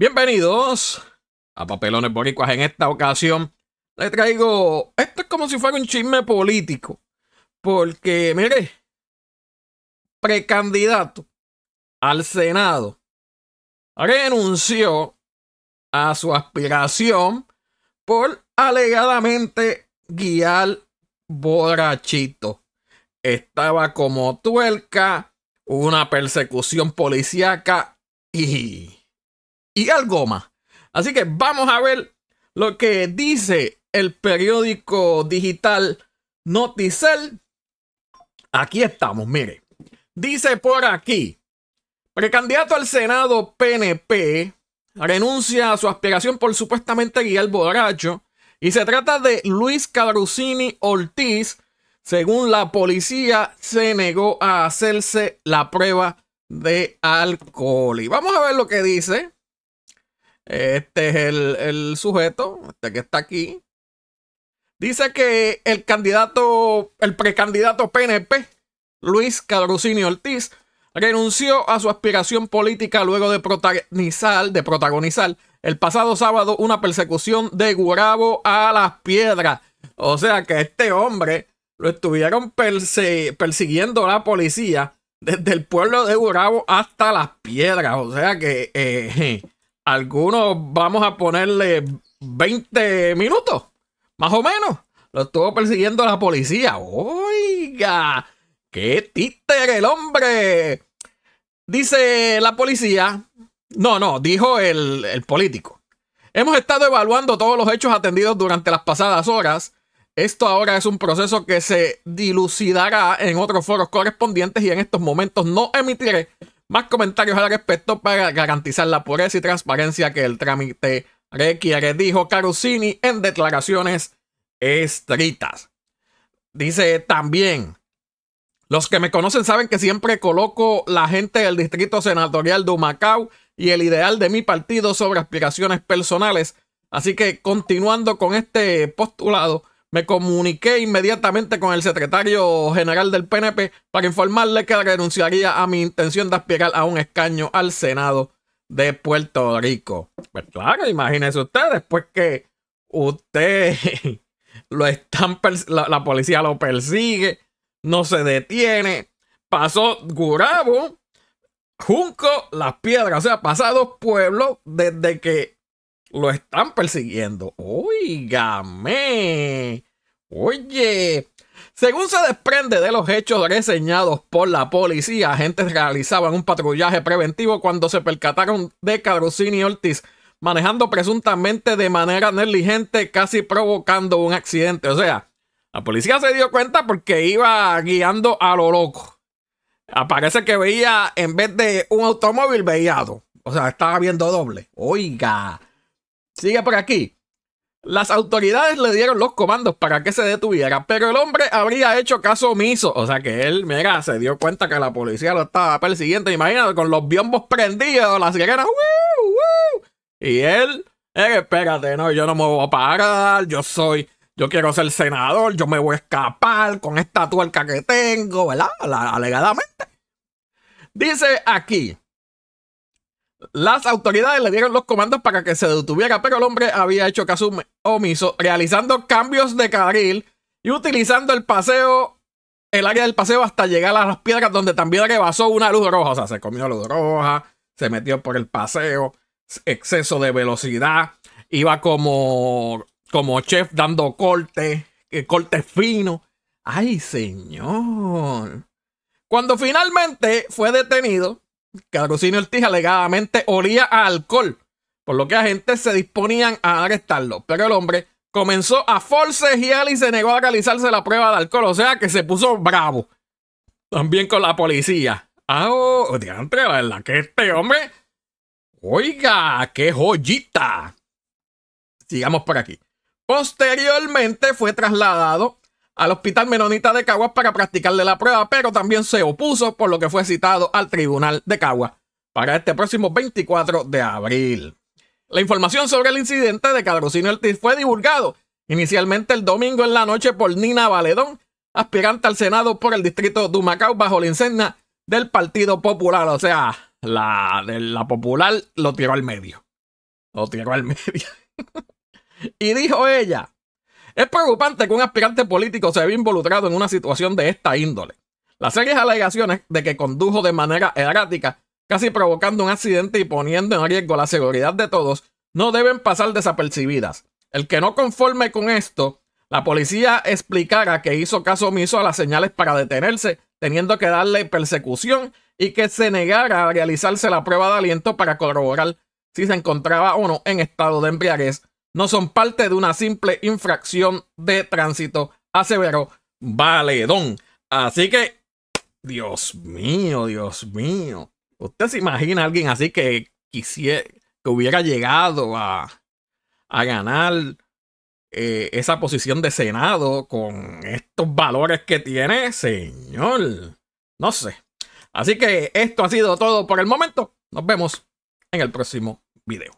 Bienvenidos a Papelones Boricuas. En esta ocasión les traigo. Esto es como si fuera un chisme político. Porque, mire, precandidato al Senado renunció a su aspiración por alegadamente guiar borrachito. Estaba como tuerca, una persecución policíaca y y algo más. Así que vamos a ver lo que dice el periódico digital Noticel. Aquí estamos, mire. Dice por aquí, precandidato al Senado PNP renuncia a su aspiración por supuestamente guiar borracho y se trata de Luis Cabrucini Ortiz. Según la policía, se negó a hacerse la prueba de alcohol. Y vamos a ver lo que dice este es el, sujeto, este que está aquí. Dice que el candidato, el precandidato PNP, Luis cadrucinio Ortiz, renunció a su aspiración política luego de protagonizar, de protagonizar el pasado sábado una persecución de Gurabo a las piedras. O sea que este hombre lo estuvieron persiguiendo la policía desde el pueblo de Gurabo hasta las piedras. O sea que eh, algunos vamos a ponerle 20 minutos, más o menos. Lo estuvo persiguiendo la policía. Oiga, qué títer el hombre. Dice la policía. No, no, dijo el, el político. Hemos estado evaluando todos los hechos atendidos durante las pasadas horas. Esto ahora es un proceso que se dilucidará en otros foros correspondientes y en estos momentos no emitiré más comentarios al respecto para garantizar la pureza y transparencia que el trámite requiere, dijo Carusini en declaraciones estrictas. Dice también, los que me conocen saben que siempre coloco la gente del distrito senatorial de Humacao y el ideal de mi partido sobre aspiraciones personales. Así que continuando con este postulado, me comuniqué inmediatamente con el secretario general del PNP para informarle que renunciaría a mi intención de aspirar a un escaño al Senado de Puerto Rico. Pues claro, imagínense ustedes, Después pues que usted lo están, la, la policía lo persigue, no se detiene, pasó Gurabo, Junco, Las Piedras, o sea, pasados pueblos desde que lo están persiguiendo. Óigame. Oye. Según se desprende de los hechos reseñados por la policía, agentes realizaban un patrullaje preventivo cuando se percataron de Cadrucini y Ortiz manejando presuntamente de manera negligente, casi provocando un accidente. O sea, la policía se dio cuenta porque iba guiando a lo loco. Aparece que veía, en vez de un automóvil, veía dos. O sea, estaba viendo doble. Oiga. Sigue por aquí. Las autoridades le dieron los comandos para que se detuviera, pero el hombre habría hecho caso omiso. O sea que él, mira, se dio cuenta que la policía lo estaba persiguiendo. Imagínate, con los biombos prendidos, las sirenas, Y él, eh, espérate, no, yo no me voy a parar, yo soy, yo quiero ser senador, yo me voy a escapar con esta tuerca que tengo, ¿verdad? alegadamente. Dice aquí, las autoridades le dieron los comandos para que se detuviera, pero el hombre había hecho caso omiso, realizando cambios de carril y utilizando el paseo, el área del paseo hasta llegar a las piedras donde también rebasó una luz roja. O sea, se comió la luz roja, se metió por el paseo, exceso de velocidad, iba como, como chef dando cortes, cortes finos. ¡Ay, señor! Cuando finalmente fue detenido, Carosino Ortiz alegadamente olía a alcohol, por lo que gente se disponían a arrestarlo. Pero el hombre comenzó a forcejear y se negó a realizarse la prueba de alcohol, o sea que se puso bravo. También con la policía. Ah, oh, diantre, la verdad que este hombre. Oiga, qué joyita. Sigamos por aquí. Posteriormente fue trasladado al Hospital Menonita de Caguas para practicarle la prueba, pero también se opuso, por lo que fue citado al Tribunal de Caguas para este próximo 24 de abril. La información sobre el incidente de Cadrocino Ortiz fue divulgado inicialmente el domingo en la noche por Nina Valedón, aspirante al Senado por el distrito de Dumacao, bajo la insignia del Partido Popular, o sea, la, de la popular lo tiró al medio. Lo tiró al medio. y dijo ella, es preocupante que un aspirante político se vea involucrado en una situación de esta índole. Las serias alegaciones de que condujo de manera errática, casi provocando un accidente y poniendo en riesgo la seguridad de todos, no deben pasar desapercibidas. El que no conforme con esto, la policía explicara que hizo caso omiso a las señales para detenerse, teniendo que darle persecución y que se negara a realizarse la prueba de aliento para corroborar si se encontraba o no en estado de embriaguez no son parte de una simple infracción de tránsito, aseveró Valedón. Así que, Dios mío, Dios mío. ¿Usted se imagina a alguien así que quisiera, que hubiera llegado a, ganar eh, esa posición de Senado con estos valores que tiene, señor? No sé. Así que esto ha sido todo por el momento. Nos vemos en el próximo video.